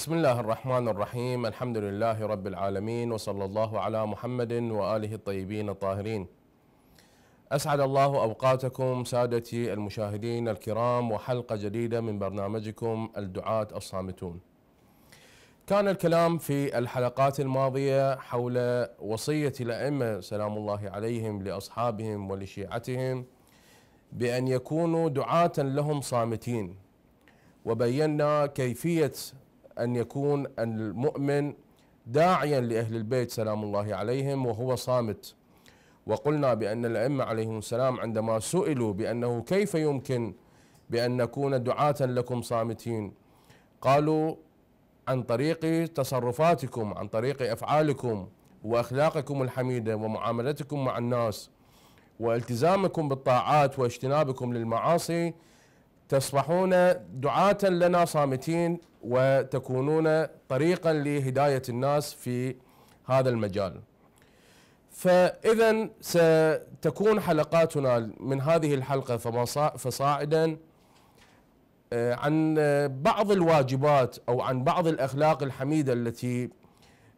بسم الله الرحمن الرحيم الحمد لله رب العالمين وصلى الله على محمد واله الطيبين الطاهرين. اسعد الله اوقاتكم سادتي المشاهدين الكرام وحلقه جديده من برنامجكم الدعاة الصامتون. كان الكلام في الحلقات الماضيه حول وصيه الائمه سلام الله عليهم لاصحابهم ولشيعتهم بان يكونوا دعاة لهم صامتين. وبينا كيفيه أن يكون المؤمن داعيا لأهل البيت سلام الله عليهم وهو صامت وقلنا بأن الأئمة عليهم السلام عندما سئلوا بأنه كيف يمكن بأن نكون دعاة لكم صامتين قالوا عن طريق تصرفاتكم عن طريق أفعالكم وأخلاقكم الحميدة ومعاملتكم مع الناس والتزامكم بالطاعات واجتنابكم للمعاصي تصبحون دعاة لنا صامتين وتكونون طريقا لهدايه الناس في هذا المجال. فاذا ستكون حلقاتنا من هذه الحلقه فصاعدا آه، عن بعض الواجبات او عن بعض الاخلاق الحميده التي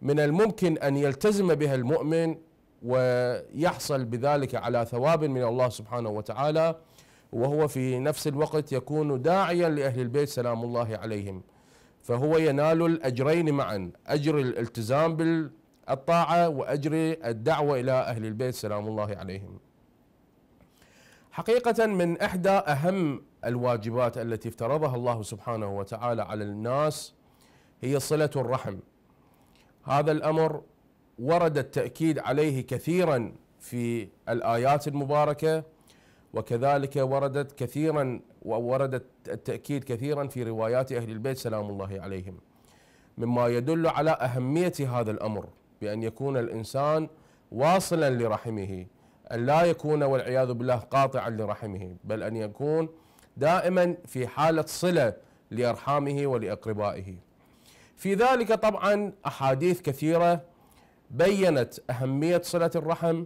من الممكن ان يلتزم بها المؤمن ويحصل بذلك على ثواب من الله سبحانه وتعالى وهو في نفس الوقت يكون داعيا لاهل البيت سلام الله عليهم. فهو ينال الأجرين معا أجر الالتزام بالطاعة وأجر الدعوة إلى أهل البيت سلام الله عليهم حقيقة من إحدى أهم الواجبات التي افترضها الله سبحانه وتعالى على الناس هي صلة الرحم هذا الأمر ورد التأكيد عليه كثيرا في الآيات المباركة وكذلك وردت كثيرا ووردت التأكيد كثيرا في روايات أهل البيت سلام الله عليهم مما يدل على أهمية هذا الأمر بأن يكون الإنسان واصلا لرحمه أن لا يكون والعياذ بالله قاطعا لرحمه بل أن يكون دائما في حالة صلة لأرحامه ولأقربائه في ذلك طبعا أحاديث كثيرة بينت أهمية صلة الرحم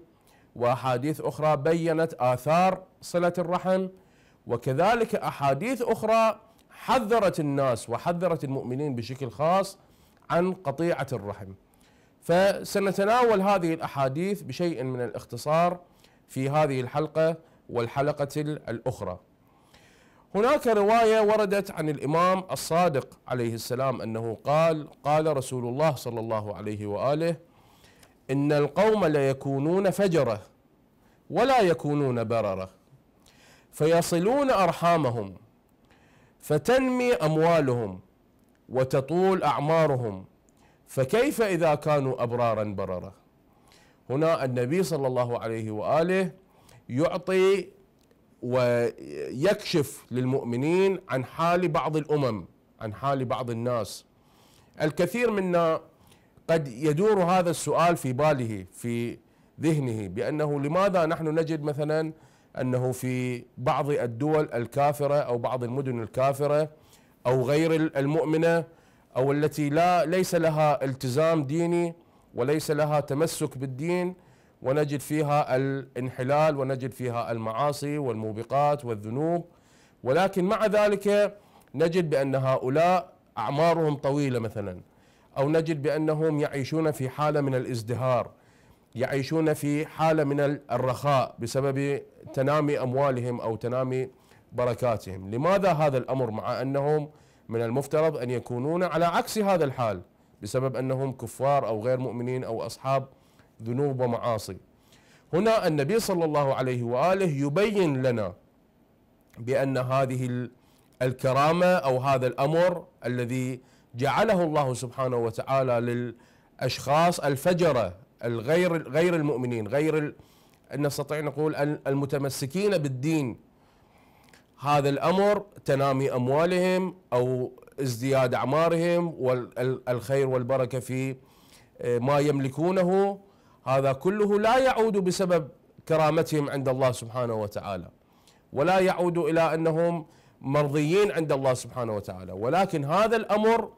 وأحاديث أخرى بيّنت آثار صلة الرحم وكذلك أحاديث أخرى حذرت الناس وحذرت المؤمنين بشكل خاص عن قطيعة الرحم فسنتناول هذه الأحاديث بشيء من الاختصار في هذه الحلقة والحلقة الأخرى هناك رواية وردت عن الإمام الصادق عليه السلام أنه قال قال رسول الله صلى الله عليه وآله إن القوم ليكونون فجرة ولا يكونون بررة فيصلون أرحامهم فتنمي أموالهم وتطول أعمارهم فكيف إذا كانوا أبرارا بررة هنا النبي صلى الله عليه وآله يعطي ويكشف للمؤمنين عن حال بعض الأمم عن حال بعض الناس الكثير منا قد يدور هذا السؤال في باله في ذهنه بأنه لماذا نحن نجد مثلا أنه في بعض الدول الكافرة أو بعض المدن الكافرة أو غير المؤمنة أو التي لا ليس لها التزام ديني وليس لها تمسك بالدين ونجد فيها الانحلال ونجد فيها المعاصي والموبقات والذنوب ولكن مع ذلك نجد بأن هؤلاء أعمارهم طويلة مثلاً أو نجد بأنهم يعيشون في حالة من الازدهار يعيشون في حالة من الرخاء بسبب تنامي أموالهم أو تنامي بركاتهم لماذا هذا الأمر مع أنهم من المفترض أن يكونون على عكس هذا الحال بسبب أنهم كفار أو غير مؤمنين أو أصحاب ذنوب ومعاصي هنا النبي صلى الله عليه وآله يبين لنا بأن هذه الكرامة أو هذا الأمر الذي جعله الله سبحانه وتعالى للاشخاص الفجره الغير غير المؤمنين غير نستطيع نقول المتمسكين بالدين هذا الامر تنامي اموالهم او ازدياد اعمارهم والخير والبركه في آه، ما يملكونه هذا كله لا يعود بسبب كرامتهم عند الله سبحانه وتعالى ولا يعود الى انهم مرضيين عند الله سبحانه وتعالى ولكن هذا الامر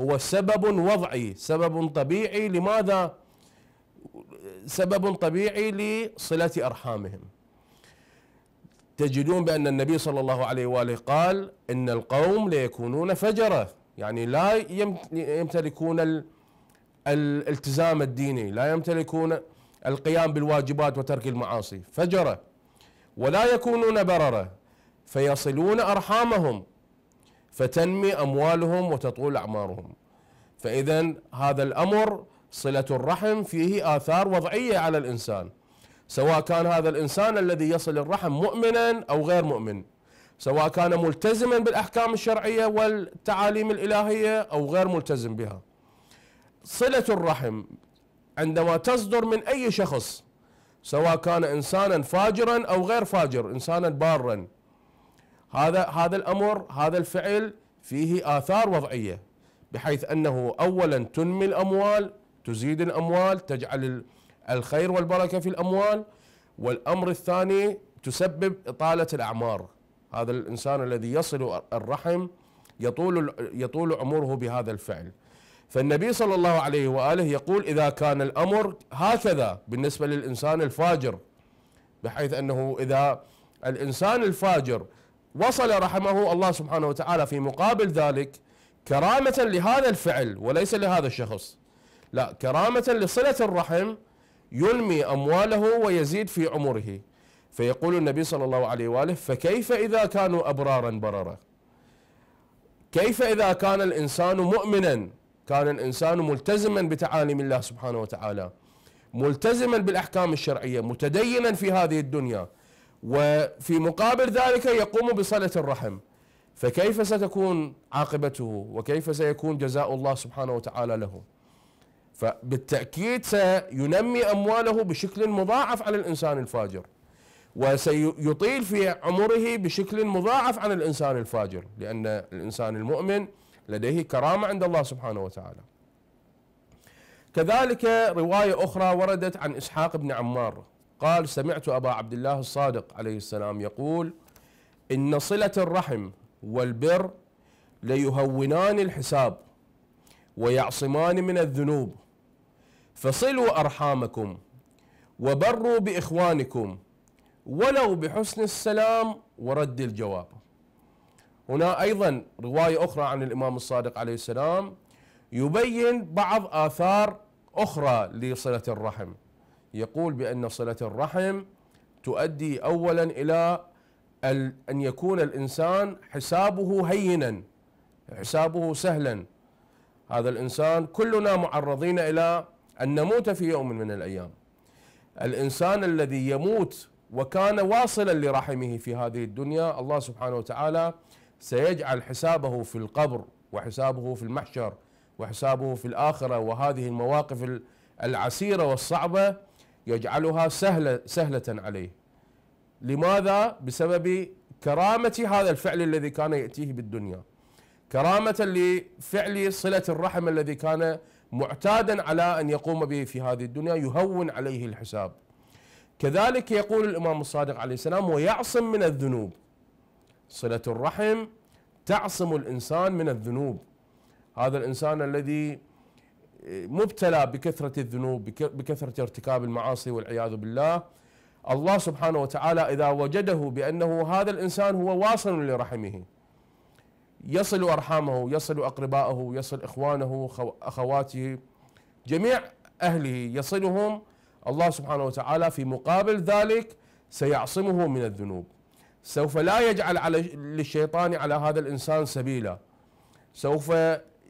هو سبب وضعي سبب طبيعي لماذا سبب طبيعي لصلة أرحامهم تجدون بأن النبي صلى الله عليه وآله قال إن القوم ليكونون فجرة يعني لا يمتلكون الالتزام الديني لا يمتلكون القيام بالواجبات وترك المعاصي فجرة ولا يكونون بررة فيصلون أرحامهم فتنمي أموالهم وتطول أعمارهم فإذا هذا الأمر صلة الرحم فيه آثار وضعية على الإنسان سواء كان هذا الإنسان الذي يصل الرحم مؤمنا أو غير مؤمن سواء كان ملتزما بالأحكام الشرعية والتعاليم الإلهية أو غير ملتزم بها صلة الرحم عندما تصدر من أي شخص سواء كان إنسانا فاجرا أو غير فاجر إنسانا بارا هذا هذا الامر هذا الفعل فيه اثار وضعيه بحيث انه اولا تنمي الاموال تزيد الاموال تجعل الخير والبركه في الاموال والامر الثاني تسبب اطاله الاعمار هذا الانسان الذي يصل الرحم يطول يطول عمره بهذا الفعل فالنبي صلى الله عليه واله يقول اذا كان الامر هكذا بالنسبه للانسان الفاجر بحيث انه اذا الانسان الفاجر وصل رحمه الله سبحانه وتعالى في مقابل ذلك كرامة لهذا الفعل وليس لهذا الشخص لا كرامة لصلة الرحم ينمي أمواله ويزيد في عمره فيقول النبي صلى الله عليه وآله فكيف إذا كانوا أبرارا بررة كيف إذا كان الإنسان مؤمنا كان الإنسان ملتزما بتعاليم الله سبحانه وتعالى ملتزما بالأحكام الشرعية متدينا في هذه الدنيا وفي مقابل ذلك يقوم بصلة الرحم فكيف ستكون عاقبته وكيف سيكون جزاء الله سبحانه وتعالى له فبالتأكيد سينمي أمواله بشكل مضاعف على الإنسان الفاجر وسيطيل في عمره بشكل مضاعف عن الإنسان الفاجر لأن الإنسان المؤمن لديه كرامة عند الله سبحانه وتعالى كذلك رواية أخرى وردت عن إسحاق بن عمار قال سمعت أبا عبد الله الصادق عليه السلام يقول إن صلة الرحم والبر ليهونان الحساب ويعصمان من الذنوب فصلوا أرحامكم وبروا بإخوانكم ولو بحسن السلام ورد الجواب هنا أيضا رواية أخرى عن الإمام الصادق عليه السلام يبين بعض آثار أخرى لصلة الرحم يقول بأن صلة الرحم تؤدي أولا إلى أن يكون الإنسان حسابه هينا حسابه سهلا هذا الإنسان كلنا معرضين إلى أن نموت في يوم من الأيام الإنسان الذي يموت وكان واصلا لرحمه في هذه الدنيا الله سبحانه وتعالى سيجعل حسابه في القبر وحسابه في المحشر وحسابه في الآخرة وهذه المواقف العسيرة والصعبة يجعلها سهلة سهلة عليه لماذا؟ بسبب كرامة هذا الفعل الذي كان يأتيه بالدنيا كرامة لفعل صلة الرحم الذي كان معتادا على أن يقوم به في هذه الدنيا يهون عليه الحساب كذلك يقول الإمام الصادق عليه السلام ويعصم من الذنوب صلة الرحم تعصم الإنسان من الذنوب هذا الإنسان الذي مبتلى بكثرة الذنوب بكثرة ارتكاب المعاصي والعياذ بالله الله سبحانه وتعالى إذا وجده بأنه هذا الإنسان هو واصل لرحمه يصل أرحامه يصل أقربائه يصل إخوانه أخواته جميع أهله يصلهم الله سبحانه وتعالى في مقابل ذلك سيعصمه من الذنوب سوف لا يجعل على للشيطان على هذا الإنسان سبيلا سوف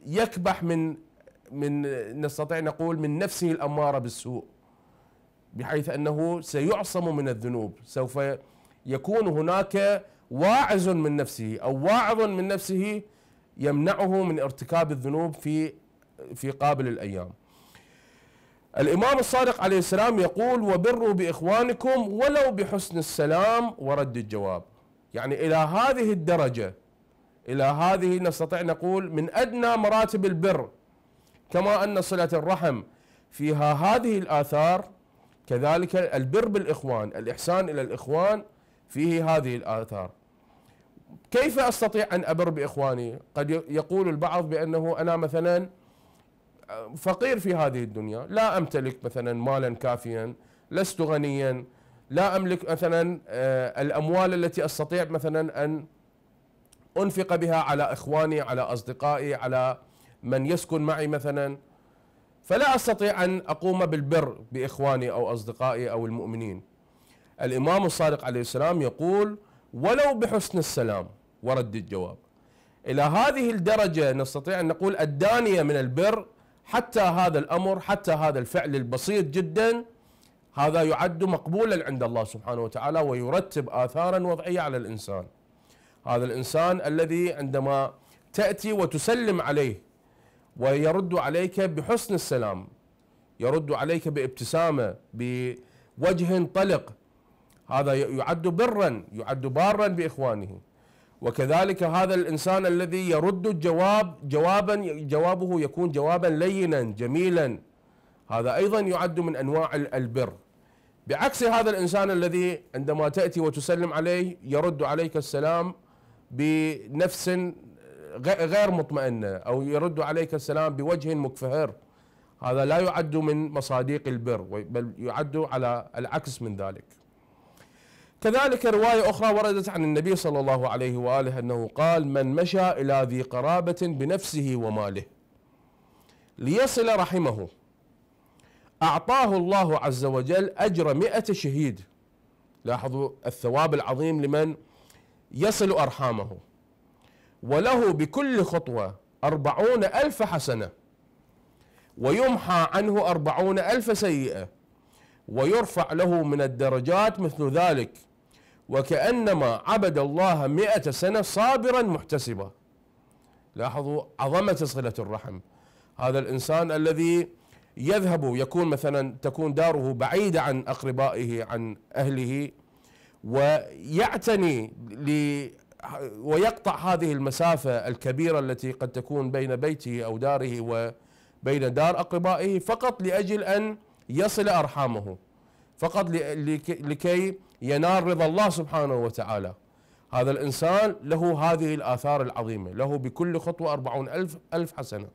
يكبح من من نستطيع نقول من نفسه الاماره بالسوء بحيث انه سيعصم من الذنوب سوف يكون هناك واعز من نفسه او واعظ من نفسه يمنعه من ارتكاب الذنوب في في قابل الايام. الامام الصادق عليه السلام يقول وبروا باخوانكم ولو بحسن السلام ورد الجواب. يعني الى هذه الدرجه الى هذه نستطيع نقول من ادنى مراتب البر كما أن صلة الرحم فيها هذه الآثار كذلك البر بالإخوان الإحسان إلى الإخوان فيه هذه الآثار كيف أستطيع أن أبر بإخواني قد يقول البعض بأنه أنا مثلا آه، فقير في هذه الدنيا لا أمتلك مثلا مالا كافيا لست غنيا لا أملك مثلا آه، الأموال التي أستطيع مثلا أن أنفق بها على إخواني على أصدقائي على من يسكن معي مثلا فلا استطيع ان اقوم بالبر باخواني او اصدقائي او المؤمنين. الامام الصادق عليه السلام يقول ولو بحسن السلام ورد الجواب. الى هذه الدرجه نستطيع ان نقول الدانيه من البر حتى هذا الامر حتى هذا الفعل البسيط جدا هذا يعد مقبولا عند الله سبحانه وتعالى ويرتب اثارا وضعيه على الانسان. هذا الانسان الذي عندما تاتي وتسلم عليه ويرد عليك بحسن السلام يرد عليك بابتسامة بوجه طلق هذا يعد برا يعد بارا بإخوانه وكذلك هذا الإنسان الذي يرد الجواب جوابا جوابه يكون جوابا لينا جميلا هذا أيضا يعد من أنواع البر بعكس هذا الإنسان الذي عندما تأتي وتسلم عليه يرد عليك السلام بنفس غير مطمئنة أو يرد عليك السلام بوجه مكفهر هذا لا يعد من مصادق البر بل يعد على العكس من ذلك كذلك رواية أخرى وردت عن النبي صلى الله عليه وآله أنه قال من مشى إلى ذي قرابة بنفسه وماله ليصل رحمه أعطاه الله عز وجل أجر مئة شهيد لاحظوا الثواب العظيم لمن يصل أرحامه وله بكل خطوة أربعون ألف حسنة ويمحى عنه أربعون ألف سيئة ويرفع له من الدرجات مثل ذلك وكأنما عبد الله مئة سنة صابرا محتسبا لاحظوا عظمة صلة الرحم هذا الإنسان الذي يذهب يكون مثلا تكون داره بعيدة عن أقربائه عن أهله ويعتني ويقطع هذه المسافة الكبيرة التي قد تكون بين بيته أو داره وبين دار أقربائه فقط لأجل أن يصل أرحامه فقط لكي ينال رضا الله سبحانه وتعالى هذا الإنسان له هذه الآثار العظيمة له بكل خطوة أربعون ألف, ألف حسنة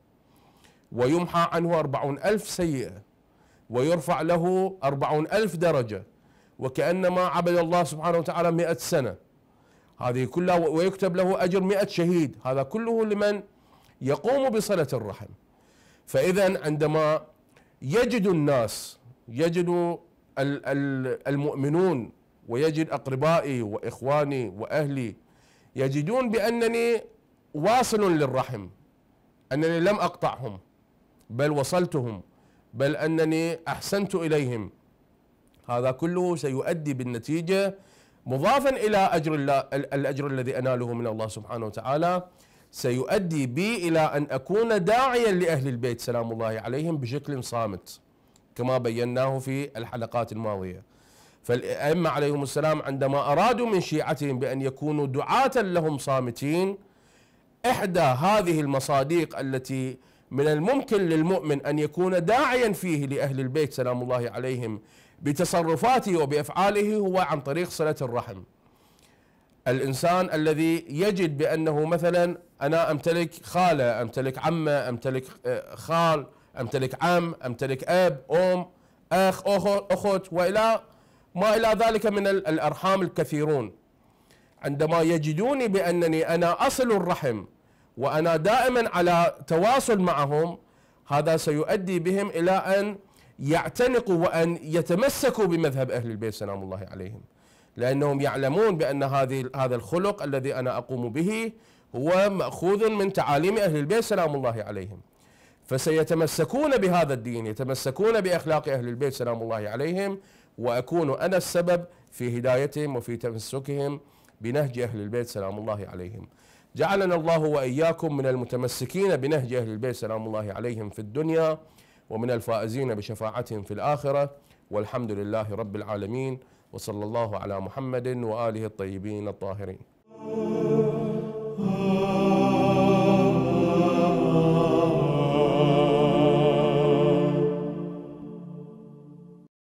ويمحى عنه أربعون ألف سيئة ويرفع له أربعون ألف درجة وكأنما عبد الله سبحانه وتعالى مئة سنة هذه كلها ويكتب له أجر مئة شهيد هذا كله لمن يقوم بصلة الرحم فإذا عندما يجد الناس يجد المؤمنون ويجد أقربائي وإخواني وأهلي يجدون بأنني واصل للرحم أنني لم أقطعهم بل وصلتهم بل أنني أحسنت إليهم هذا كله سيؤدي بالنتيجة مضافا إلى أجر الله الأجر الذي أناله من الله سبحانه وتعالى سيؤدي بي إلى أن أكون داعيا لأهل البيت سلام الله عليهم بشكل صامت كما بيناه في الحلقات الماضية فالأئمة عليهم السلام عندما أرادوا من شيعتهم بأن يكونوا دعاة لهم صامتين إحدى هذه المصادق التي من الممكن للمؤمن أن يكون داعيا فيه لأهل البيت سلام الله عليهم بتصرفاته وبافعاله هو عن طريق صله الرحم. الانسان الذي يجد بانه مثلا انا امتلك خاله، امتلك عمه، امتلك آه، خال، امتلك عم، امتلك اب، ام، اخ، اخت والى ما الى ذلك من الارحام الكثيرون. عندما يجدوني بانني انا اصل الرحم وانا دائما على تواصل معهم هذا سيؤدي بهم الى ان يعتنقوا وأن يتمسكوا بمذهب أهل البيت سلام الله عليهم لأنهم يعلمون بأن هذه هذا الخلق الذي أنا أقوم به هو مأخوذ من تعاليم أهل البيت سلام الله عليهم فسيتمسكون بهذا الدين يتمسكون بأخلاق أهل البيت سلام الله عليهم وأكون أنا السبب في هدايتهم وفي تمسكهم بنهج أهل البيت سلام الله عليهم جعلنا الله وإياكم من المتمسكين بنهج أهل البيت سلام الله عليهم في الدنيا ومن الفائزين بشفاعتهم في الآخرة والحمد لله رب العالمين وصلى الله على محمد وآله الطيبين الطاهرين